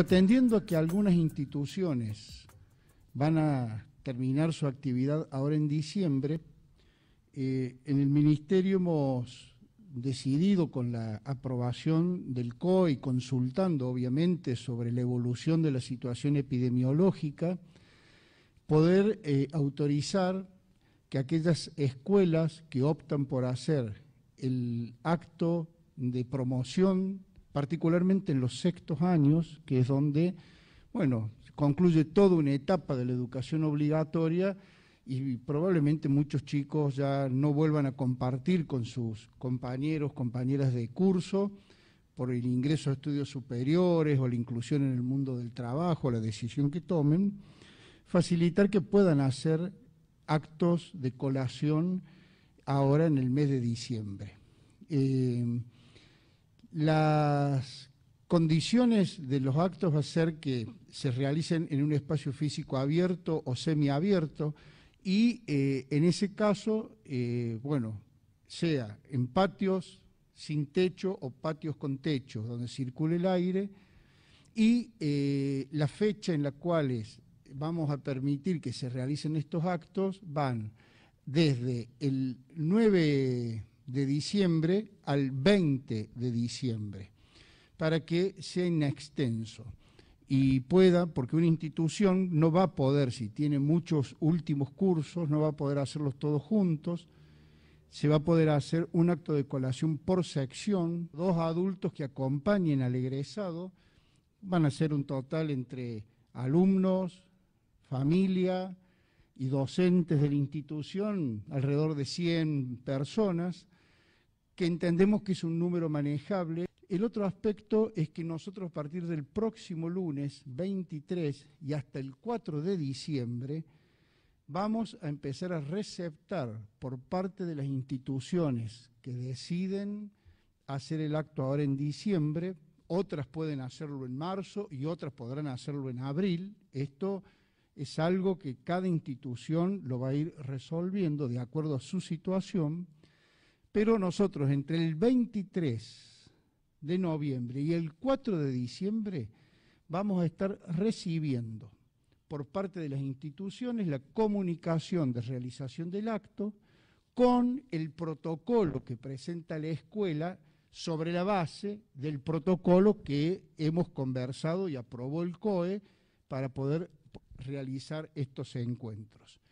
Atendiendo a que algunas instituciones van a terminar su actividad ahora en diciembre, eh, en el Ministerio hemos decidido con la aprobación del COE consultando obviamente sobre la evolución de la situación epidemiológica, poder eh, autorizar que aquellas escuelas que optan por hacer el acto de promoción particularmente en los sextos años, que es donde, bueno, concluye toda una etapa de la educación obligatoria y probablemente muchos chicos ya no vuelvan a compartir con sus compañeros, compañeras de curso, por el ingreso a estudios superiores o la inclusión en el mundo del trabajo, la decisión que tomen, facilitar que puedan hacer actos de colación ahora en el mes de diciembre. Eh, las condiciones de los actos va a ser que se realicen en un espacio físico abierto o semiabierto y eh, en ese caso, eh, bueno, sea en patios sin techo o patios con techo, donde circule el aire, y eh, la fecha en la cual vamos a permitir que se realicen estos actos van desde el 9 de diciembre al 20 de diciembre, para que sea inextenso y pueda, porque una institución no va a poder, si tiene muchos últimos cursos, no va a poder hacerlos todos juntos, se va a poder hacer un acto de colación por sección, dos adultos que acompañen al egresado, van a ser un total entre alumnos, familia y docentes de la institución, alrededor de 100 personas, que entendemos que es un número manejable. El otro aspecto es que nosotros a partir del próximo lunes 23 y hasta el 4 de diciembre vamos a empezar a receptar por parte de las instituciones que deciden hacer el acto ahora en diciembre, otras pueden hacerlo en marzo y otras podrán hacerlo en abril. Esto es algo que cada institución lo va a ir resolviendo de acuerdo a su situación pero nosotros entre el 23 de noviembre y el 4 de diciembre vamos a estar recibiendo por parte de las instituciones la comunicación de realización del acto con el protocolo que presenta la escuela sobre la base del protocolo que hemos conversado y aprobó el COE para poder realizar estos encuentros.